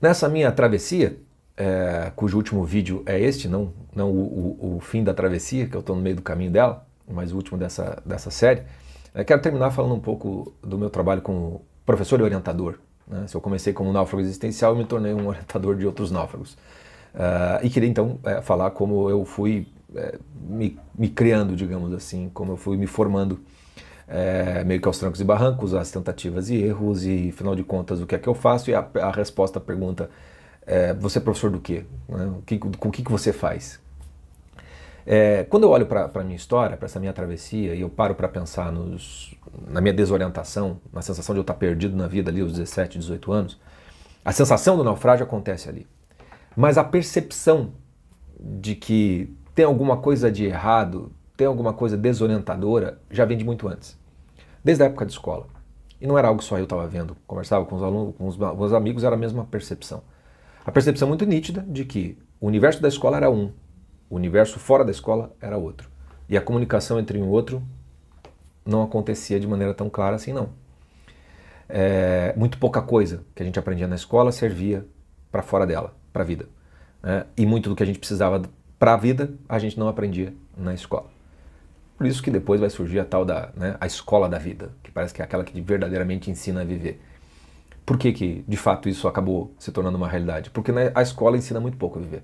Nessa minha travessia, é, cujo último vídeo é este, não, não o, o, o fim da travessia, que eu estou no meio do caminho dela, mas o último dessa, dessa série, é, quero terminar falando um pouco do meu trabalho como professor e orientador. Né? Se eu comecei como náufrago existencial, eu me tornei um orientador de outros náufragos. Uh, e queria então é, falar como eu fui é, me, me criando, digamos assim, como eu fui me formando é, meio que aos trancos e barrancos, as tentativas e erros, e afinal de contas, o que é que eu faço? E a, a resposta à pergunta: é, você é professor do quê? Né? com o que, que você faz? É, quando eu olho para a minha história, para essa minha travessia, e eu paro para pensar nos, na minha desorientação, na sensação de eu estar perdido na vida ali aos 17, 18 anos, a sensação do naufrágio acontece ali. Mas a percepção de que tem alguma coisa de errado, tem alguma coisa desorientadora, já vem de muito antes desde a época de escola. E não era algo só eu estava vendo, conversava com os alunos, com os meus amigos, era a mesma percepção. A percepção muito nítida de que o universo da escola era um, o universo fora da escola era outro. E a comunicação entre um e outro não acontecia de maneira tão clara assim, não. É, muito pouca coisa que a gente aprendia na escola servia para fora dela, para a vida. Né? E muito do que a gente precisava para a vida, a gente não aprendia na escola. Por isso que depois vai surgir a tal da né, a escola da vida, que parece que é aquela que verdadeiramente ensina a viver. Por que, que de fato isso acabou se tornando uma realidade? Porque né, a escola ensina muito pouco a viver.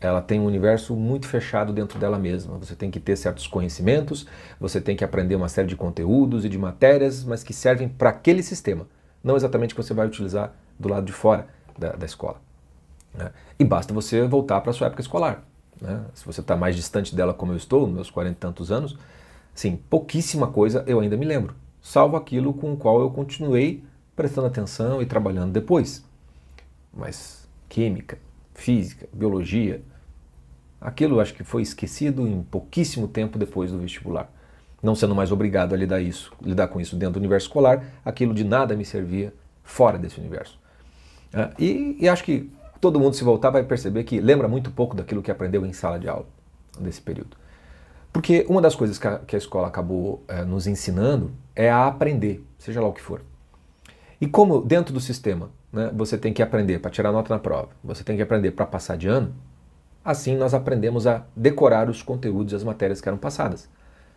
Ela tem um universo muito fechado dentro dela mesma. Você tem que ter certos conhecimentos, você tem que aprender uma série de conteúdos e de matérias, mas que servem para aquele sistema, não exatamente que você vai utilizar do lado de fora da, da escola. Né? E basta você voltar para a sua época escolar. Né? Se você está mais distante dela como eu estou, meus 40 e tantos anos, sim, pouquíssima coisa eu ainda me lembro, salvo aquilo com o qual eu continuei prestando atenção e trabalhando depois. Mas química, física, biologia, aquilo acho que foi esquecido em pouquíssimo tempo depois do vestibular. Não sendo mais obrigado a lidar, isso, lidar com isso dentro do universo escolar, aquilo de nada me servia fora desse universo. Ah, e, e acho que todo mundo se voltar vai perceber que lembra muito pouco daquilo que aprendeu em sala de aula nesse período. Porque uma das coisas que a, que a escola acabou é, nos ensinando é a aprender, seja lá o que for. E como dentro do sistema né, você tem que aprender para tirar nota na prova, você tem que aprender para passar de ano, assim nós aprendemos a decorar os conteúdos e as matérias que eram passadas.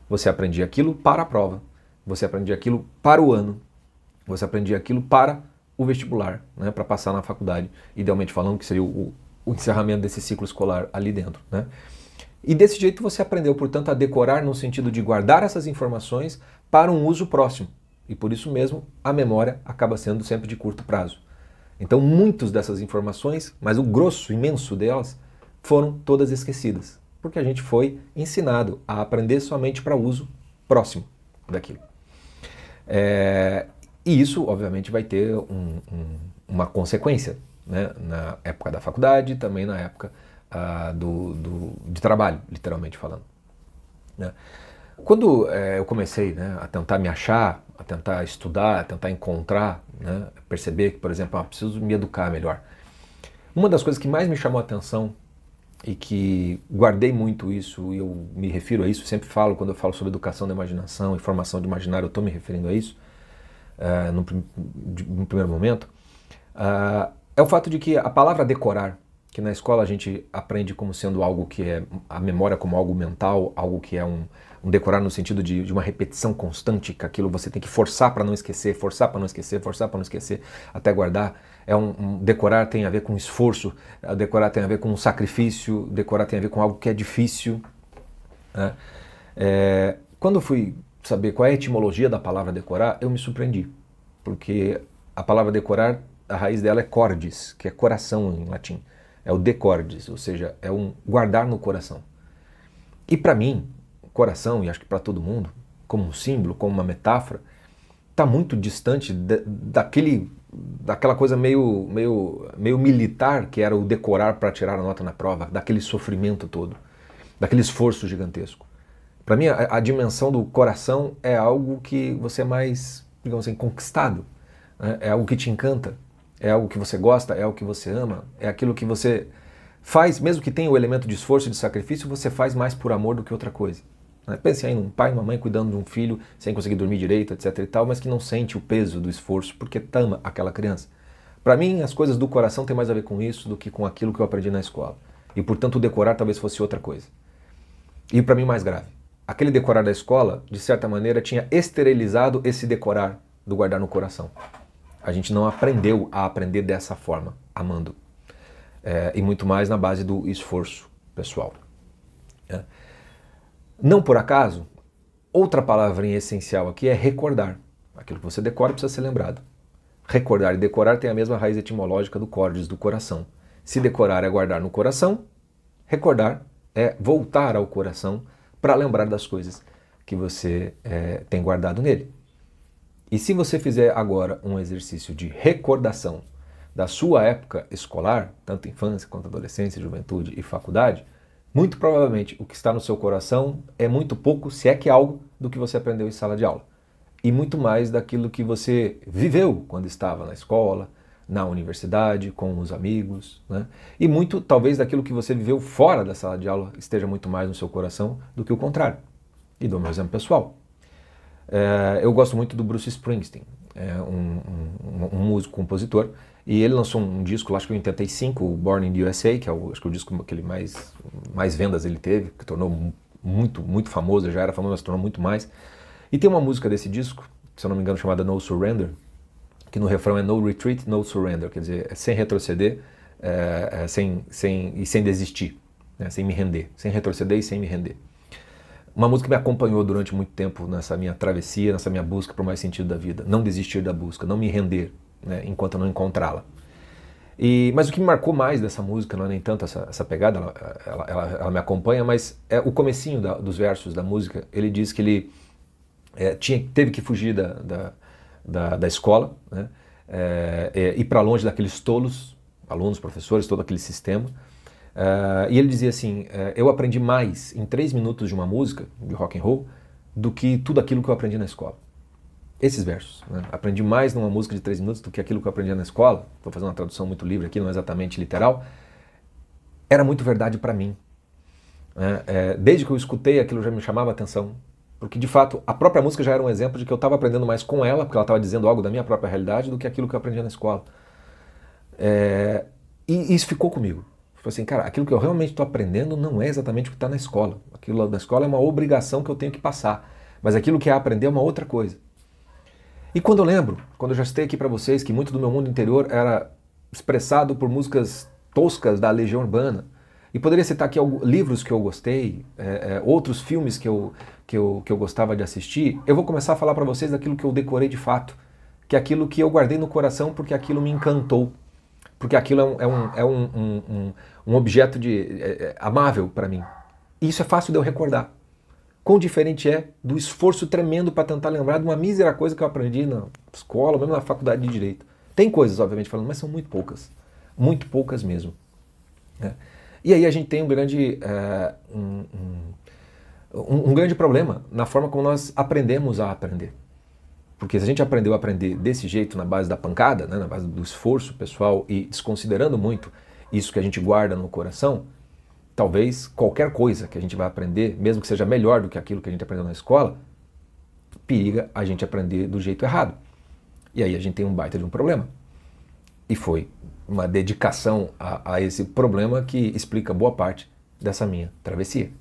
Você aprendia aquilo para a prova, você aprendia aquilo para o ano, você aprendia aquilo para o vestibular, né, para passar na faculdade, idealmente falando, que seria o, o encerramento desse ciclo escolar ali dentro. Né? E desse jeito você aprendeu, portanto, a decorar no sentido de guardar essas informações para um uso próximo. E por isso mesmo a memória acaba sendo sempre de curto prazo. Então, muitas dessas informações, mas o grosso imenso delas, foram todas esquecidas, porque a gente foi ensinado a aprender somente para uso próximo daquilo. É, e isso, obviamente, vai ter um, um, uma consequência né? na época da faculdade, também na época ah, do, do, de trabalho, literalmente falando. Né? Quando é, eu comecei né, a tentar me achar, a tentar estudar, a tentar encontrar, né, perceber que, por exemplo, ah, preciso me educar melhor. Uma das coisas que mais me chamou a atenção e que guardei muito isso, e eu me refiro a isso, sempre falo, quando eu falo sobre educação da imaginação e formação de imaginário, eu estou me referindo a isso, uh, no, no, primeiro momento, uh, é o fato de que a palavra decorar, que na escola a gente aprende como sendo algo que é a memória como algo mental, algo que é um, um decorar no sentido de, de, uma repetição constante, que aquilo você tem que forçar para não esquecer, forçar para não esquecer, forçar para não esquecer, até guardar. É um, um, decorar tem a ver com esforço, eh, decorar tem a ver com sacrifício, decorar tem a ver com algo que é difícil. Né? É, quando eu fui saber qual é a etimologia da palavra decorar, eu me surpreendi. Porque a palavra decorar, a raiz dela é cordis, que é coração em latim. É o decordis, ou seja, é um guardar no coração. E para mim, coração, e acho que para todo mundo, como um símbolo, como uma metáfora, está muito distante de, daquele, daquela coisa meio, meio, meio militar que era o decorar para tirar a nota na prova, daquele sofrimento todo, daquele esforço gigantesco. Para mim, a, a, dimensão do coração é algo que você é mais, digamos assim, conquistado. Né? É algo que te encanta, é algo que você gosta, é algo que você ama, é aquilo que você faz, mesmo que tenha o elemento de esforço e de sacrifício, você faz mais por amor do que outra coisa. Né? Pense aí num pai, uma mãe cuidando de um filho sem conseguir dormir direito, etc e tal, mas que não sente o peso do esforço porque ama aquela criança. Para mim, as coisas do coração têm mais a ver com isso do que com aquilo que eu aprendi na escola. E portanto, decorar talvez fosse outra coisa. E para mim, mais grave aquele decorar da escola, de certa maneira, tinha esterilizado esse decorar do guardar no coração. A gente não aprendeu a aprender dessa forma, amando. É, e muito mais na base do esforço pessoal. É. Não por acaso, outra palavrinha essencial aqui é recordar. Aquilo que você decora precisa ser lembrado. Recordar e decorar tem a mesma raiz etimológica do cordes do coração. Se decorar é guardar no coração, recordar é voltar ao coração para lembrar das coisas que você é, tem guardado nele. E se você fizer agora um exercício de recordação da sua época escolar, tanto infância quanto adolescência, juventude e faculdade, muito provavelmente o que está no seu coração é muito pouco, se é que é algo, do que você aprendeu em sala de aula. E muito mais daquilo que você viveu quando estava na escola, na universidade, com os amigos, né? E muito, talvez, daquilo que você viveu fora da sala de aula esteja muito mais no seu coração do que o contrário. E dou meu exemplo pessoal. É, eu gosto muito do Bruce Springsteen, é um, um, um, músico, compositor, e ele lançou um disco, acho que em 85, o Born in the USA, que é o, acho que o disco que ele mais, mais vendas ele teve, que tornou muito, muito famoso, já era famoso, mas tornou muito mais. E tem uma música desse disco, se eu não me engano, chamada No Surrender, que no refrão é no retreat, no surrender, quer dizer, é sem retroceder é, é, sem, sem, e sem desistir, né? sem me render, sem retroceder e sem me render. Uma música que me acompanhou durante muito tempo nessa minha travessia, nessa minha busca por mais sentido da vida, não desistir da busca, não me render né? enquanto eu não encontrá-la. E, mas o que me marcou mais dessa música, não é nem tanto essa, essa pegada, ela, ela, ela, ela, me acompanha, mas é o comecinho da, dos versos da música, ele diz que ele é, tinha, teve que fugir da, da da, da escola, né? é, é, para longe daqueles tolos, alunos, professores, todo aquele sistema. É, e ele dizia assim: é, eu aprendi mais em três minutos de uma música de rock and roll do que tudo aquilo que eu aprendi na escola. Esses versos, né? aprendi mais numa música de três minutos do que aquilo que eu aprendi na escola. vou fazer uma tradução muito livre aqui, não é exatamente literal. Era muito verdade para mim. É, é, desde que eu escutei aquilo já me chamava atenção. Porque, de fato, a própria música já era um exemplo de que eu estava aprendendo mais com ela, porque ela estava dizendo algo da minha própria realidade, do que aquilo que eu aprendia na escola. É, e isso ficou comigo. Foi tipo assim, cara, aquilo que eu realmente estou aprendendo não é exatamente o que está na escola. Aquilo da escola é uma obrigação que eu tenho que passar. Mas aquilo que é aprender é uma outra coisa. E quando eu lembro, quando eu já citei aqui para vocês que muito do meu mundo interior era expressado por músicas toscas da Legião Urbana, e poderia citar aqui livros que eu gostei, é, é, outros filmes que eu, que eu, que eu gostava de assistir, eu vou começar a falar para vocês daquilo que eu decorei de fato, que é aquilo que eu guardei no coração porque aquilo me encantou, porque aquilo é um, é um, é um, um, um objeto de, é, é amável para mim. E isso é fácil de eu recordar. Quão diferente é do esforço tremendo para tentar lembrar de uma mísera coisa que eu aprendi na escola, mesmo na faculdade de Direito. Tem coisas, obviamente, falando, mas são muito poucas. Muito poucas mesmo. Né? E aí a gente tem um grande. Eh, um, um, um grande problema na forma como nós aprendemos a aprender. Porque se a gente aprendeu a aprender desse jeito, na base da pancada, né, na base do esforço pessoal e desconsiderando muito isso que a gente guarda no coração, talvez qualquer coisa que a gente vai aprender, mesmo que seja melhor do que aquilo que a gente aprendeu na escola, periga a gente aprender do jeito errado. E aí a gente tem um baita de um problema. E foi uma dedicação a, a esse problema que explica boa parte dessa minha travessia.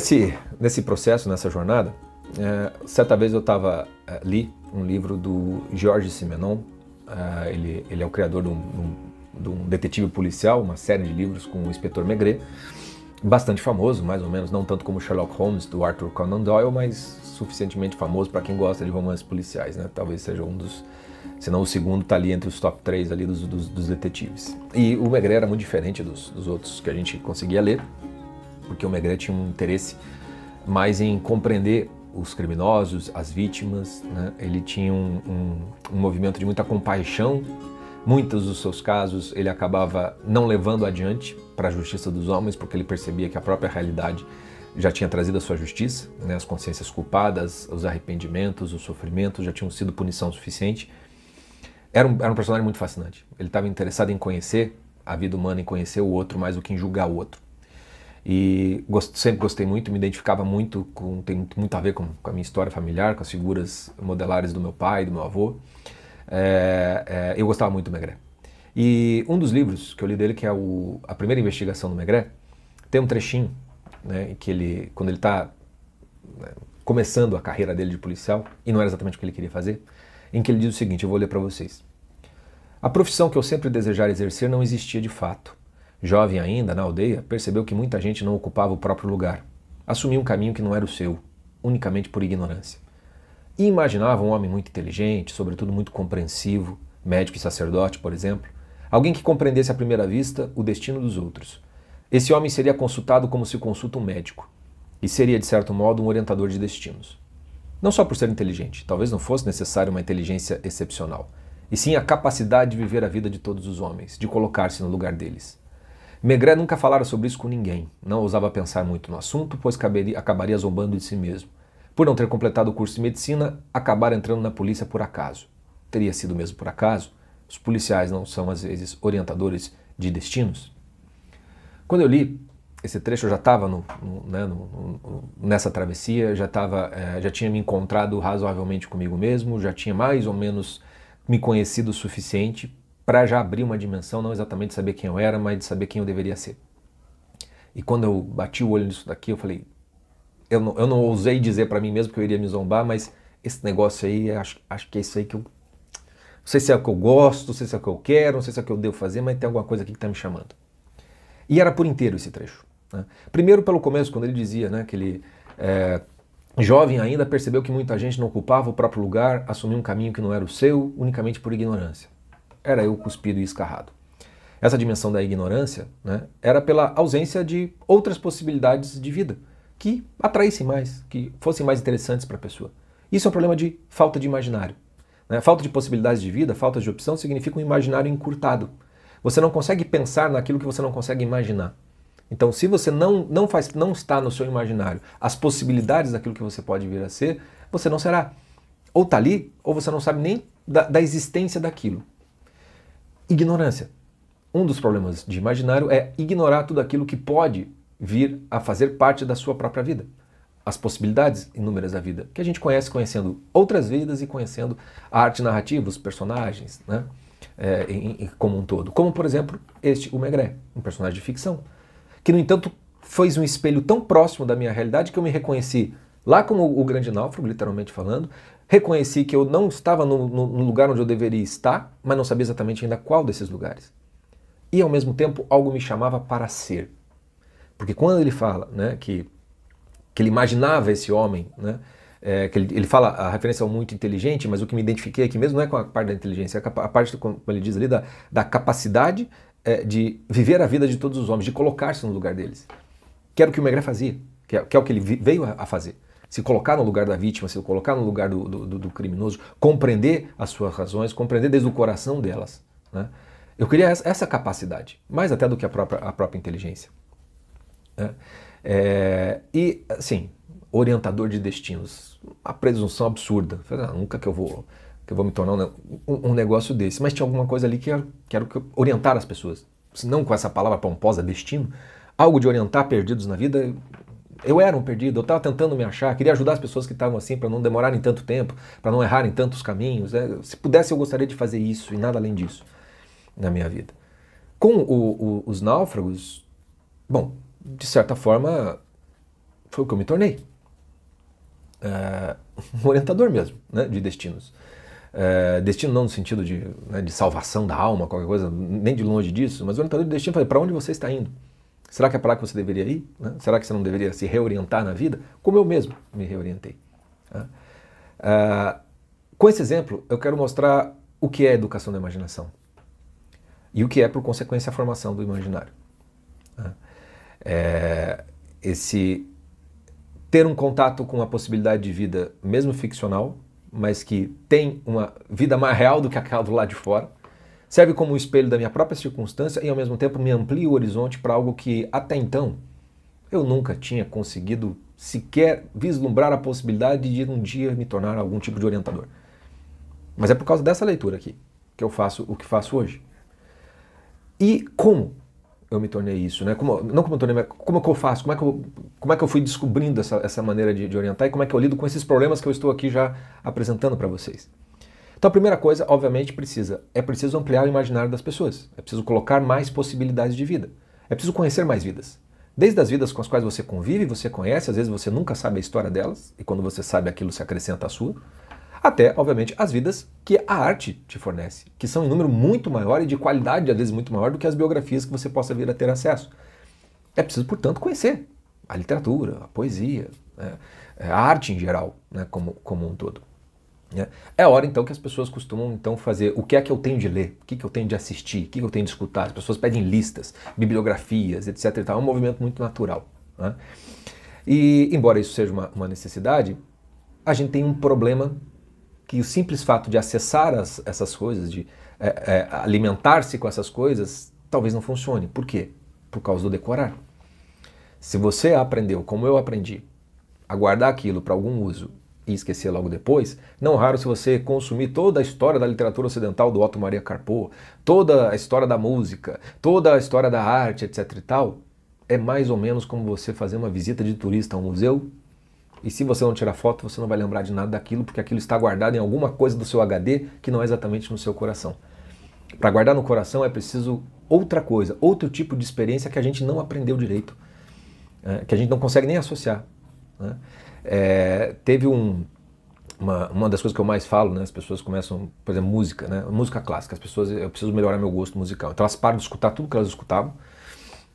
Nesse, nesse processo, nessa jornada, é, certa vez eu estava ali é, um livro do Georges Simenon, é, ele, ele é o criador de um, um, de um, detetive policial, uma série de livros com o inspetor Maigret, bastante famoso, mais ou menos, não tanto como Sherlock Holmes do Arthur Conan Doyle, mas suficientemente famoso para quem gosta de romances policiais, né? Talvez seja um dos, se não o segundo, está ali entre os top 3 ali dos, dos, dos, detetives. E o Maigret era muito diferente dos, dos outros que a gente conseguia ler, porque o Magret tinha um interesse mais em compreender os criminosos, as vítimas. Né? Ele tinha um, um, um movimento de muita compaixão. Muitos dos seus casos ele acabava não levando adiante para a justiça dos homens, porque ele percebia que a própria realidade já tinha trazido a sua justiça, né? as consciências culpadas, os arrependimentos, os sofrimentos já tinham sido punição suficiente. Era um, era um personagem muito fascinante. Ele estava interessado em conhecer a vida humana, em conhecer o outro mais do que em julgar o outro. E gost, sempre gostei muito, me identificava muito com. tem muito, muito a ver com, com, a minha história familiar, com as figuras modelares do meu pai, do meu avô. É, é, eu gostava muito do Megré. E um dos livros que eu li dele, que é o, a primeira investigação do Megré, tem um trechinho, né, que ele, quando ele está né, começando a carreira dele de policial, e não era exatamente o que ele queria fazer, em que ele diz o seguinte: eu vou ler para vocês. A profissão que eu sempre desejara exercer não existia de fato jovem ainda, na aldeia, percebeu que muita gente não ocupava o próprio lugar. assumia um caminho que não era o seu, unicamente por ignorância. E imaginava um homem muito inteligente, sobretudo muito compreensivo, médico e sacerdote, por exemplo, alguém que compreendesse à primeira vista o destino dos outros. Esse homem seria consultado como se consulta um médico, e seria, de certo modo, um orientador de destinos. Não só por ser inteligente, talvez não fosse necessário uma inteligência excepcional, e sim a capacidade de viver a vida de todos os homens, de colocar-se no lugar deles. Megré nunca falara sobre isso com ninguém, não ousava pensar muito no assunto, pois caberia, acabaria zombando de si mesmo. Por não ter completado o curso de medicina, acabara entrando na polícia por acaso. Teria sido mesmo por acaso? Os policiais não são, às vezes, orientadores de destinos? Quando eu li esse trecho, eu já estava né, nessa travessia, já, tava, é, já tinha me encontrado razoavelmente comigo mesmo, já tinha mais ou menos me conhecido o suficiente para já abrir uma dimensão, não exatamente de saber quem eu era, mas de saber quem eu deveria ser. E quando eu bati o olho nisso daqui, eu falei, eu não, eu não ousei dizer para mim mesmo que eu iria me zombar, mas esse negócio aí, acho, acho que é isso aí que eu. Não sei se é o que eu gosto, não sei se é o que eu quero, não sei se é o que eu devo fazer, mas tem alguma coisa aqui que está me chamando. E era por inteiro esse trecho. Né? Primeiro, pelo começo, quando ele dizia né, que ele, é, jovem ainda, percebeu que muita gente não ocupava o próprio lugar, assumiu um caminho que não era o seu, unicamente por ignorância era eu cuspido e escarrado. Essa dimensão da ignorância né, era pela ausência de outras possibilidades de vida que atraíssem mais, que fossem mais interessantes para a pessoa. Isso é um problema de falta de imaginário. Né? Falta de possibilidades de vida, falta de opção, significa um imaginário encurtado. Você não consegue pensar naquilo que você não consegue imaginar. Então, se você não, não, faz, não está no seu imaginário as possibilidades daquilo que você pode vir a ser, você não será. Ou está ali, ou você não sabe nem da, da existência daquilo ignorância. Um dos problemas de imaginário é ignorar tudo aquilo que pode vir a fazer parte da sua própria vida. As possibilidades inúmeras da vida, que a gente conhece conhecendo outras vidas e conhecendo a arte narrativa, os personagens, né? É, em, em, como um todo. Como, por exemplo, este, o Megré, um personagem de ficção, que, no entanto, fez um espelho tão próximo da minha realidade que eu me reconheci lá como o grande náufrago, literalmente falando, Reconheci que eu não estava no, no, no lugar onde eu deveria estar, mas não sabia exatamente ainda qual desses lugares. E ao mesmo tempo, algo me chamava para ser. Porque quando ele fala né, que, que ele imaginava esse homem, né, é, que ele, ele, fala a referência ao é muito inteligente, mas o que me identifiquei aqui mesmo não é com a parte da inteligência, é a, parte, como ele diz ali, da, da capacidade é, de viver a vida de todos os homens, de colocar-se no lugar deles. Que era o que o Megré fazia, que é, que é o que ele veio a fazer se colocar no lugar da vítima, se colocar no lugar do, do, do criminoso, compreender as suas razões, compreender desde o coração delas. Né? Eu queria essa capacidade, mais até do que a própria, a própria inteligência. Né? É, e, assim, orientador de destinos. Uma presunção absurda. Ah, nunca que eu vou que eu vou me tornar um, um negócio desse. Mas tinha alguma coisa ali que eu que orientar as pessoas. Se não com essa palavra pomposa, destino, algo de orientar perdidos na vida, eu era um perdido, eu estava tentando me achar, queria ajudar as pessoas que estavam assim para não demorarem tanto tempo, para não errarem tantos caminhos. Né? Se pudesse, eu gostaria de fazer isso e nada além disso na minha vida. Com o, o, os náufragos, bom, de certa forma, foi o que eu me tornei. É, um orientador mesmo, né, de destinos. É, destino não no sentido de, né, de salvação da alma, qualquer coisa, nem de longe disso, mas orientador de destino, para onde você está indo? Será que é para lá que você deveria ir? Né? Será que você não deveria se reorientar na vida? Como eu mesmo me reorientei. Né? Ah, com esse exemplo, eu quero mostrar o que é educação da imaginação e o que é, por consequência, a formação do imaginário. Né? É, esse ter um contato com a possibilidade de vida, mesmo ficcional, mas que tem uma vida mais real do que aquela do lado de fora, serve como um espelho da minha própria circunstância e ao mesmo tempo me amplia o horizonte para algo que até então eu nunca tinha conseguido sequer vislumbrar a possibilidade de um dia me tornar algum tipo de orientador. Mas é por causa dessa leitura aqui que eu faço o que faço hoje. E como eu me tornei isso, né? Como, não como eu tornei, mas como é que eu faço? Como é que eu, como é que eu fui descobrindo essa, essa maneira de, de orientar e como é que eu lido com esses problemas que eu estou aqui já apresentando para vocês? Então a primeira coisa, obviamente, precisa é preciso ampliar o imaginário das pessoas. É preciso colocar mais possibilidades de vida. É preciso conhecer mais vidas. Desde as vidas com as quais você convive, você conhece, às vezes você nunca sabe a história delas, e quando você sabe aquilo se acrescenta à sua, até, obviamente, as vidas que a arte te fornece, que são em número muito maior e de qualidade, às vezes, muito maior do que as biografias que você possa vir a ter acesso. É preciso, portanto, conhecer a literatura, a poesia, né, a arte em geral, né? como, como um todo. Né? É hora então que as pessoas costumam então fazer o que é que eu tenho de ler, o que, que eu tenho de assistir, o que, que eu tenho de escutar. As pessoas pedem listas, bibliografias, etc. É um movimento muito natural. Né? E embora isso seja uma, uma, necessidade, a gente tem um problema que o simples fato de acessar as, essas coisas, de é, é, alimentar-se com essas coisas, talvez não funcione. Por quê? Por causa do decorar. Se você aprendeu, como eu aprendi, a guardar aquilo para algum uso e esquecer logo depois, não raro se você consumir toda a história da literatura ocidental do Otto Maria Carpo, toda a história da música, toda a história da arte, etc e tal, é mais ou menos como você fazer uma visita de turista a um museu e se você não tirar foto, você não vai lembrar de nada daquilo, porque aquilo está guardado em alguma coisa do seu HD que não é exatamente no seu coração. Para guardar no coração é preciso outra coisa, outro tipo de experiência que a gente não aprendeu direito, é, que a gente não consegue nem associar. Né? É, teve um, uma, uma das coisas que eu mais falo, né? As pessoas começam, por exemplo, música, né? Música clássica. As pessoas, eu preciso melhorar meu gosto musical. Então elas param de escutar tudo que elas escutavam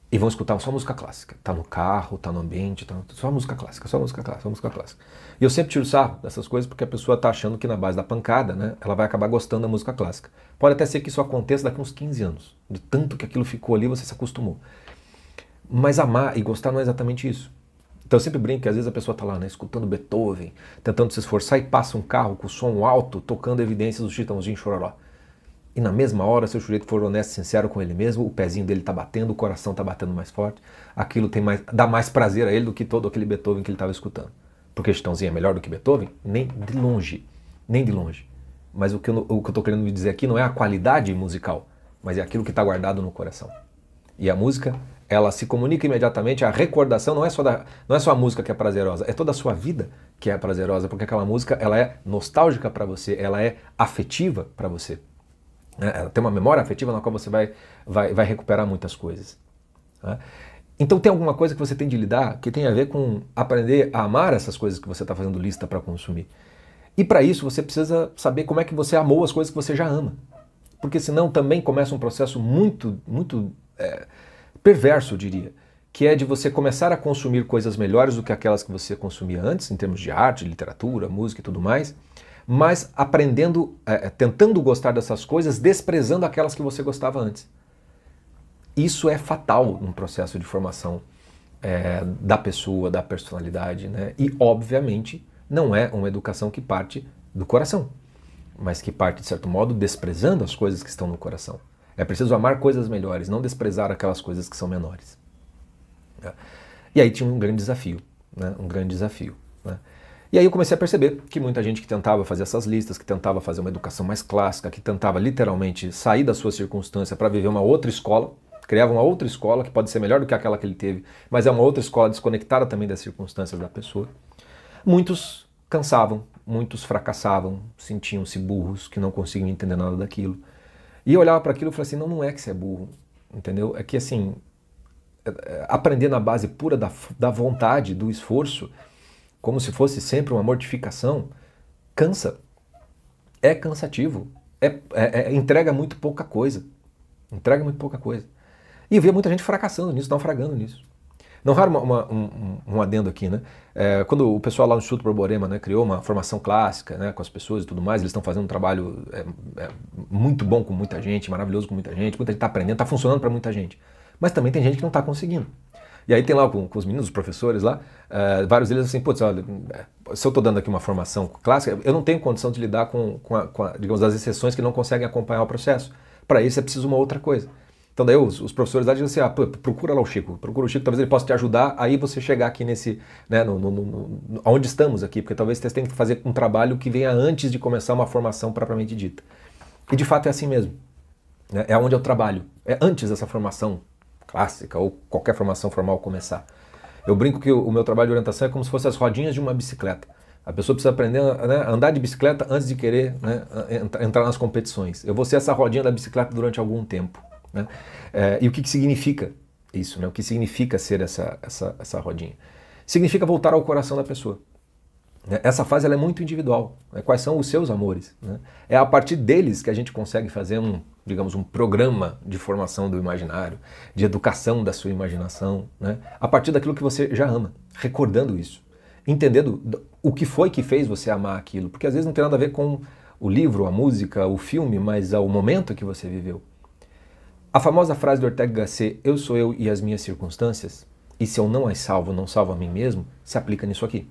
e vão escutar só música clássica. Tá no carro, tá no ambiente, tá no... só música clássica, só música clássica, só música clássica. E eu sempre tiro sarro dessas coisas porque a pessoa tá achando que na base da pancada, né, ela vai acabar gostando da música clássica. Pode até ser que isso aconteça daqui uns 15 anos. De tanto que aquilo ficou ali, você se acostumou. Mas amar e gostar não é exatamente isso. Então eu sempre brinco que às vezes a pessoa está lá, né, escutando Beethoven, tentando se esforçar e passa um carro com som alto, tocando evidências dos Chitãozinho Chororó. E na mesma hora, se o sujeito for honesto e sincero com ele mesmo, o pezinho dele está batendo, o coração está batendo mais forte, aquilo tem mais, dá mais prazer a ele do que todo aquele Beethoven que ele estava escutando. Porque Chitãozinho é melhor do que Beethoven? Nem de longe, nem de longe. Mas o que eu estou querendo dizer aqui não é a qualidade musical, mas é aquilo que está guardado no coração. E a música ela se comunica imediatamente, a recordação não é só da, não é só a música que é prazerosa, é toda a sua vida que é prazerosa, porque aquela música ela é nostálgica para você, ela é afetiva para você. Né? Ela tem uma memória afetiva na qual você vai, vai, vai recuperar muitas coisas. Né? Então tem alguma coisa que você tem de lidar que tem a ver com aprender a amar essas coisas que você está fazendo lista para consumir. E para isso você precisa saber como é que você amou as coisas que você já ama. Porque senão também começa um processo muito, muito é, perverso, eu diria, que é de você começar a consumir coisas melhores do que aquelas que você consumia antes, em termos de arte, literatura, música e tudo mais, mas aprendendo, é, é, tentando gostar dessas coisas, desprezando aquelas que você gostava antes. Isso é fatal num processo de formação é, da pessoa, da personalidade, né? E, obviamente, não é uma educação que parte do coração, mas que parte, de certo modo, desprezando as coisas que estão no coração. É preciso amar coisas melhores, não desprezar aquelas coisas que são menores. Né? E aí tinha um grande desafio, né? um grande desafio. Né? E aí eu comecei a perceber que muita gente que tentava fazer essas listas, que tentava fazer uma educação mais clássica, que tentava literalmente sair da sua circunstância para viver uma outra escola, criava uma outra escola que pode ser melhor do que aquela que ele teve, mas é uma outra escola desconectada também das circunstâncias da pessoa. Muitos cansavam, muitos fracassavam, sentiam-se burros, que não conseguiam entender nada daquilo. E eu olhava para aquilo e falava assim: não, não é que você é burro, entendeu? É que assim, é, é, aprender na base pura da, da vontade, do esforço, como se fosse sempre uma mortificação, cansa. É cansativo. É, é, é, entrega muito pouca coisa. Entrega muito pouca coisa. E eu via muita gente fracassando nisso, naufragando nisso. Não raro uma, uma, um, um, adendo aqui, né? É, quando o pessoal lá no Instituto Borborema né, criou uma formação clássica né, com as pessoas e tudo mais, eles estão fazendo um trabalho é, é, muito bom com muita gente, maravilhoso com muita gente, muita gente está aprendendo, está funcionando para muita gente. Mas também tem gente que não está conseguindo. E aí tem lá com, com os meninos, os professores lá, é, vários deles assim, putz, olha, é, se eu estou dando aqui uma formação clássica, eu não tenho condição de lidar com, com, a, com a, digamos, as exceções que não conseguem acompanhar o processo. Para isso é preciso uma outra coisa. Então daí os, os professores lá dizem assim, ah, procura lá o Chico, procura o Chico, talvez ele possa te ajudar, aí você chegar aqui nesse, né, no, no, no, onde estamos aqui, porque talvez você tenha que fazer um trabalho que venha antes de começar uma formação propriamente dita. E de fato é assim mesmo, né? é onde eu trabalho, é antes dessa formação clássica ou qualquer formação formal começar. Eu brinco que o, o meu trabalho de orientação é como se fossem as rodinhas de uma bicicleta. A pessoa precisa aprender a né, andar de bicicleta antes de querer né, entrar nas competições. Eu vou ser essa rodinha da bicicleta durante algum tempo. Né? É, e o que, que significa isso? Né? O que significa ser essa, essa, essa rodinha? Significa voltar ao coração da pessoa. Né? Essa fase ela é muito individual. Né? Quais são os seus amores? Né? É a partir deles que a gente consegue fazer um, digamos, um programa de formação do imaginário, de educação da sua imaginação, né? a partir daquilo que você já ama, recordando isso, entendendo o que foi que fez você amar aquilo, porque às vezes não tem nada a ver com o livro, a música, o filme, mas ao momento que você viveu. A famosa frase do Ortega Gasset, eu sou eu e as minhas circunstâncias, e se eu não as é salvo, não salvo a mim mesmo, se aplica nisso aqui.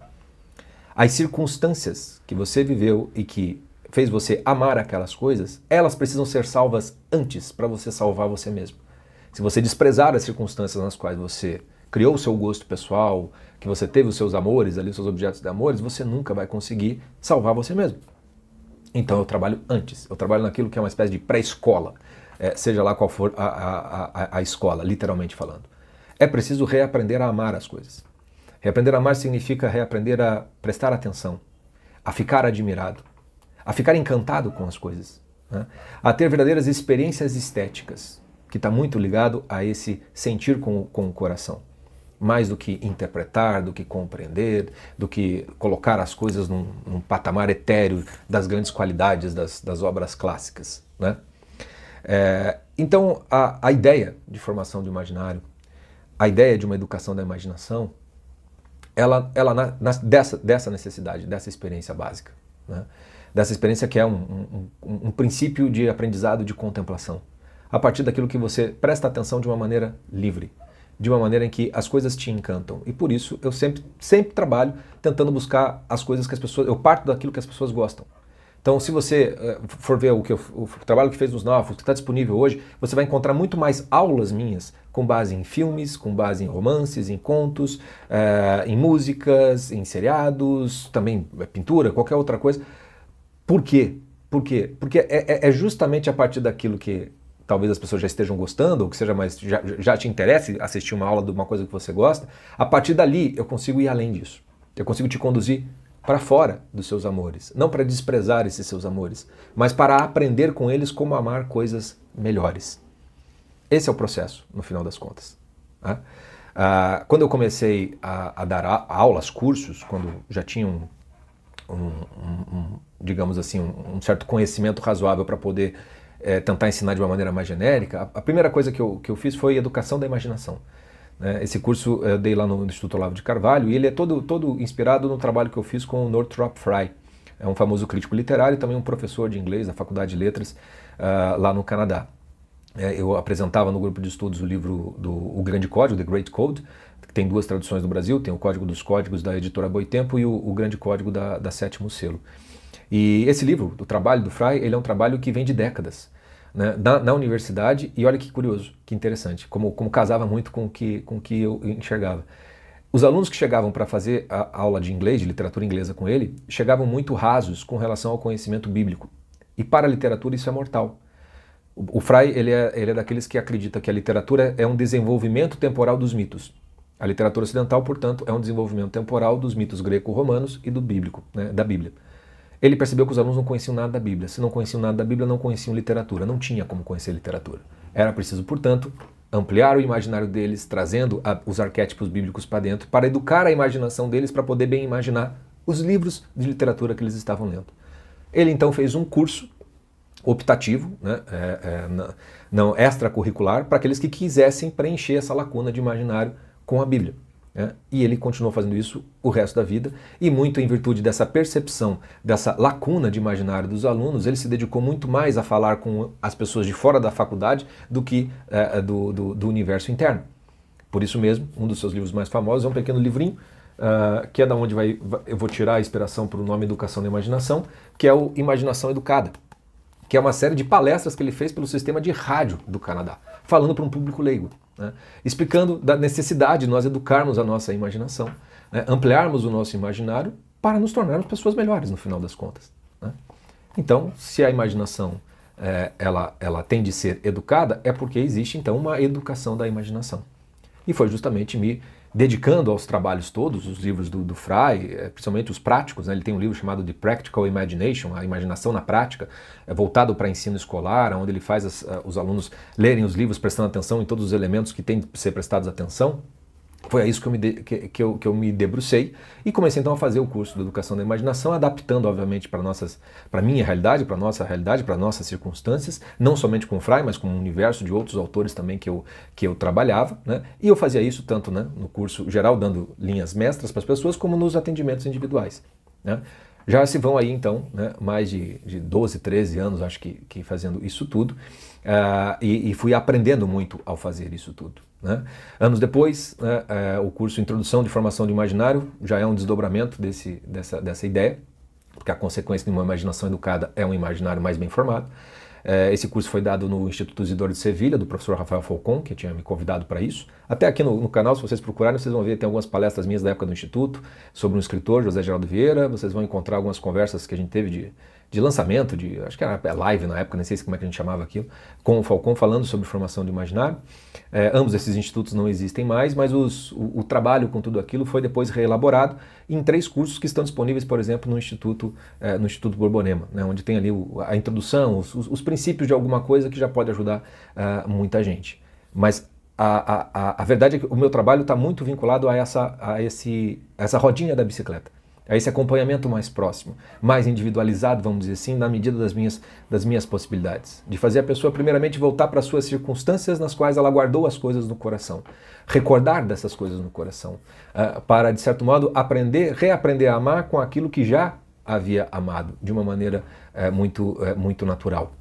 As circunstâncias que você viveu e que fez você amar aquelas coisas, elas precisam ser salvas antes para você salvar você mesmo. Se você desprezar as circunstâncias nas quais você criou o seu gosto pessoal, que você teve os seus amores ali, os seus objetos de amores, você nunca vai conseguir salvar você mesmo. Então eu trabalho antes, eu trabalho naquilo que é uma espécie de pré-escola é, seja lá qual for a, a, a, a escola, literalmente falando. É preciso reaprender a amar as coisas. Reaprender a amar significa reaprender a prestar atenção, a ficar admirado, a ficar encantado com as coisas, né? a ter verdadeiras experiências estéticas, que está muito ligado a esse sentir com, com o coração. Mais do que interpretar, do que compreender, do que colocar as coisas num, num patamar etéreo das grandes qualidades das, das obras clássicas. Né? É, então, a, a ideia de formação do imaginário, a ideia de uma educação da imaginação, ela, ela na, na, dessa, dessa necessidade, dessa experiência básica. Né? Dessa experiência que é um, um, um princípio de aprendizado de contemplação. A partir daquilo que você presta atenção de uma maneira livre, de uma maneira em que as coisas te encantam. E por isso eu sempre, sempre trabalho tentando buscar as coisas que as pessoas. Eu parto daquilo que as pessoas gostam. Então, se você eh, for ver o, que eu, o trabalho que fez nos Novos, que está disponível hoje, você vai encontrar muito mais aulas minhas com base em filmes, com base em romances, em contos, eh, em músicas, em seriados, também eh, pintura, qualquer outra coisa. Por quê? Por quê? Porque é, é, é justamente a partir daquilo que talvez as pessoas já estejam gostando, ou que seja mais já, já te interesse assistir uma aula de uma coisa que você gosta, a partir dali eu consigo ir além disso. Eu consigo te conduzir para fora dos seus amores, não para desprezar esses seus amores, mas para aprender com eles como amar coisas melhores. Esse é o processo, no final das contas. Né? Ah, quando eu comecei a, a dar a, aulas, cursos, quando já tinha um, um, um, um digamos assim, um, certo conhecimento razoável para poder é, tentar ensinar de uma maneira mais genérica, a, a primeira coisa que eu, que eu fiz foi educação da imaginação. Né? Esse curso eh, eu dei lá no Instituto Olavo de Carvalho e ele é todo, todo inspirado no trabalho que eu fiz com o Northrop Frye. É um famoso crítico literário e também um professor de inglês da Faculdade de Letras uh, lá no Canadá. É, eu apresentava no grupo de estudos o livro do O Grande Código, The Great Code, que tem duas traduções no Brasil, tem o Código dos Códigos da editora Boitempo e o, o Grande Código da, da Sétimo Selo. E esse livro, o trabalho do Frye, ele é um trabalho que vem de décadas né, na, na, universidade. E olha que curioso, que interessante, como, como casava muito com o que, com o que eu enxergava. Os alunos que chegavam para fazer a aula de inglês, de literatura inglesa com ele, chegavam muito rasos com relação ao conhecimento bíblico. E para a literatura isso é mortal. O, o ele é, ele é daqueles que acredita que a literatura é um desenvolvimento temporal dos mitos. A literatura ocidental, portanto, é um desenvolvimento temporal dos mitos greco-romanos e do bíblico, né, da Bíblia. Ele percebeu que os alunos não conheciam nada da Bíblia. Se não conheciam nada da Bíblia, não conheciam literatura. Não tinha como conhecer literatura. Era preciso, portanto, ampliar o imaginário deles, trazendo a, os arquétipos bíblicos para dentro, para educar a imaginação deles para poder bem imaginar os livros de literatura que eles estavam lendo. Ele então fez um curso optativo, né, é, é, não, não extracurricular, para aqueles que quisessem preencher essa lacuna de imaginário com a Bíblia. Né? E ele continuou fazendo isso o resto da vida, e muito em virtude dessa percepção, dessa lacuna de imaginário dos alunos, ele se dedicou muito mais a falar com as pessoas de fora da faculdade do que é, do, do, do, universo interno. Por isso mesmo, um dos seus livros mais famosos é um pequeno livrinho, uh, que é da onde vai, eu vou tirar a inspiração para o nome Educação da Imaginação, que é o Imaginação Educada, que é uma série de palestras que ele fez pelo sistema de rádio do Canadá, falando para um público leigo, né? explicando da necessidade de nós educarmos a nossa imaginação, né? ampliarmos o nosso imaginário para nos tornarmos pessoas melhores no final das contas. Né? Então, se a imaginação é, ela, ela tem de ser educada, é porque existe então uma educação da imaginação. E foi justamente me dedicando aos trabalhos todos, os livros do, do Fry, eh, principalmente os práticos, né? ele tem um livro chamado The Practical Imagination, a imaginação na prática, é voltado para ensino escolar, onde ele faz as, eh, os alunos lerem os livros prestando atenção em todos os elementos que têm que ser prestados atenção. Foi a isso que eu, me de, que, que, eu, que eu me debrucei e comecei então a fazer o curso de Educação da Imaginação, adaptando, obviamente, para nossas para minha realidade, para nossa realidade, para nossas circunstâncias, não somente com o Fry, mas com o universo de outros autores também que eu, que eu trabalhava. Né? E eu fazia isso tanto né, no curso geral, dando linhas mestras para as pessoas, como nos atendimentos individuais. Né? Já se vão aí então né, mais de, de 12, 13 anos, acho que, que fazendo isso tudo, uh, e, e, fui aprendendo muito ao fazer isso tudo. Né? Anos depois, uh, uh, o curso Introdução de Formação de Imaginário já é um desdobramento desse, dessa, dessa ideia, porque a consequência de uma imaginação educada é um imaginário mais bem formado. É, esse curso foi dado no Instituto Isidoro de Sevilha, do professor Rafael Falcon, que tinha me convidado para isso. Até aqui no, no, canal, se vocês procurarem, vocês vão ver, tem algumas palestras minhas da época do Instituto, sobre um escritor, José Geraldo Vieira. Vocês vão encontrar algumas conversas que a gente teve de de lançamento, de acho que era é live na época, nem sei como é que a gente chamava aquilo, com o Falcon falando sobre formação do imaginário. É, ambos esses institutos não existem mais, mas os, o, o, trabalho com tudo aquilo foi depois reelaborado em três cursos que estão disponíveis, por exemplo, no Instituto, é, no instituto Borbonema, né, onde tem ali o, a introdução, os, os, princípios de alguma coisa que já pode ajudar uh, muita gente. Mas a, a, a, a, verdade é que o meu trabalho está muito vinculado a essa, a esse, essa rodinha da bicicleta a é esse acompanhamento mais próximo, mais individualizado, vamos dizer assim, na medida das minhas, das minhas possibilidades. De fazer a pessoa, primeiramente, voltar para as suas circunstâncias nas quais ela guardou as coisas no coração. Recordar dessas coisas no coração. Uh, para, de certo modo, aprender, reaprender a amar com aquilo que já havia amado, de uma maneira uh, muito, uh, muito natural.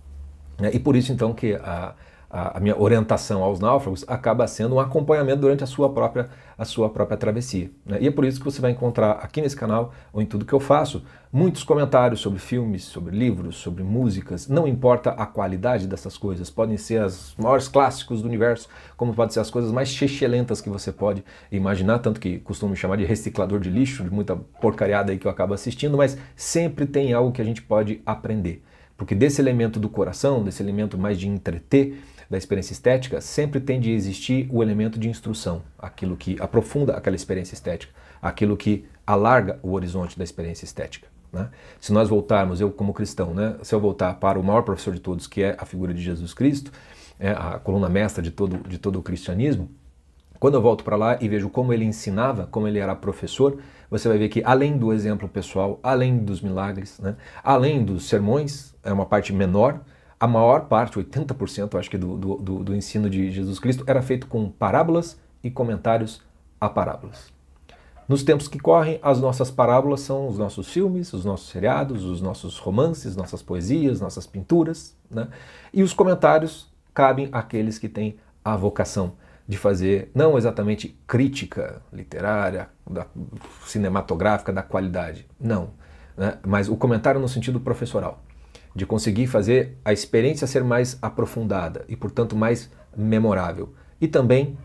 E por isso, então, que a a, minha orientação aos náufragos acaba sendo um acompanhamento durante a sua própria, a sua própria travessia. Né? E é por isso que você vai encontrar aqui nesse canal, ou em tudo que eu faço, muitos comentários sobre filmes, sobre livros, sobre músicas. Não importa a qualidade dessas coisas, podem ser os maiores clássicos do universo, como podem ser as coisas mais chechelentas que você pode imaginar, tanto que costumo me chamar de reciclador de lixo, de muita porcariada aí que eu acabo assistindo, mas sempre tem algo que a gente pode aprender. Porque desse elemento do coração, desse elemento mais de entreter, da experiência estética, sempre tem de existir o elemento de instrução, aquilo que aprofunda aquela experiência estética, aquilo que alarga o horizonte da experiência estética. Né? Se nós voltarmos, eu como cristão, né, se eu voltar para o maior professor de todos, que é a figura de Jesus Cristo, é a coluna mestra de todo, de todo o cristianismo, quando eu volto para lá e vejo como ele ensinava, como ele era professor, você vai ver que além do exemplo pessoal, além dos milagres, né, além dos sermões, é uma parte menor, a maior parte, 80% acho que do, do, do ensino de Jesus Cristo, era feito com parábolas e comentários a parábolas. Nos tempos que correm, as nossas parábolas são os nossos filmes, os nossos seriados, os nossos romances, nossas poesias, nossas pinturas, né? E os comentários cabem àqueles que têm a vocação de fazer não exatamente crítica literária, da, cinematográfica da qualidade, não, né? mas o comentário no sentido professoral de conseguir fazer a experiência ser mais aprofundada e, portanto, mais memorável. E também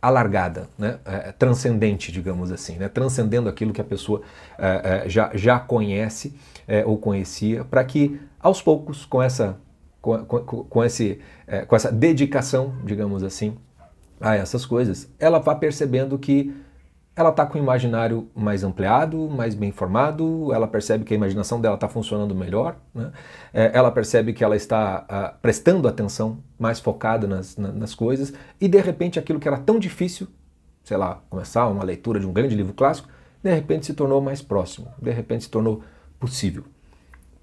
alargada, né? É, é transcendente, digamos assim, né? transcendendo aquilo que a pessoa é, é, já, já conhece é, ou conhecia, para que aos poucos, com essa, com, com, com esse, é, com essa dedicação, digamos assim, a essas coisas, ela vá percebendo que ela está com o imaginário mais ampliado, mais bem formado, ela percebe que a imaginação dela está funcionando melhor, né? é, ela percebe que ela está a, ah, prestando atenção, mais focada nas, na, nas coisas, e de repente aquilo que era tão difícil, sei lá, começar uma leitura de um grande livro clássico, de repente se tornou mais próximo, de repente se tornou possível.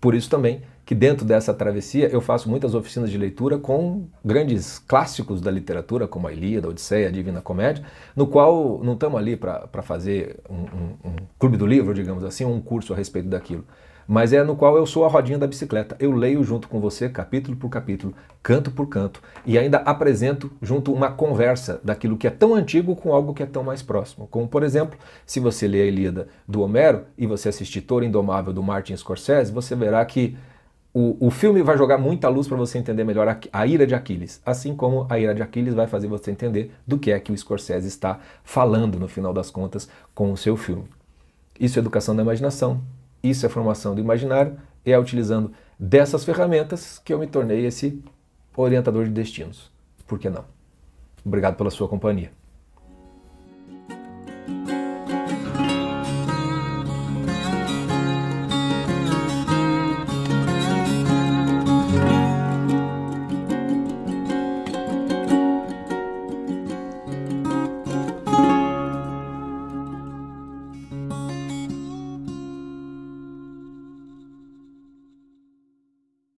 Por isso também que dentro dessa travessia eu faço muitas oficinas de leitura com grandes clássicos da literatura, como a Ilíada, a Odisseia, a Divina Comédia, no qual não estamos ali para fazer um, um, um clube do livro, digamos assim, um curso a respeito daquilo mas é no qual eu sou a rodinha da bicicleta. Eu leio junto com você, capítulo por capítulo, canto por canto, e ainda apresento junto uma conversa daquilo que é tão antigo com algo que é tão mais próximo. Como, por exemplo, se você lê a Ilíada do Homero e você assistir Toro Indomável do Martin Scorsese, você verá que o, o filme vai jogar muita luz para você entender melhor a, a ira de Aquiles, assim como a ira de Aquiles vai fazer você entender do que é que o Scorsese está falando, no final das contas, com o seu filme. Isso é educação da imaginação. Isso é formação do imaginário, e é utilizando dessas ferramentas que eu me tornei esse orientador de destinos. Por que não? Obrigado pela sua companhia.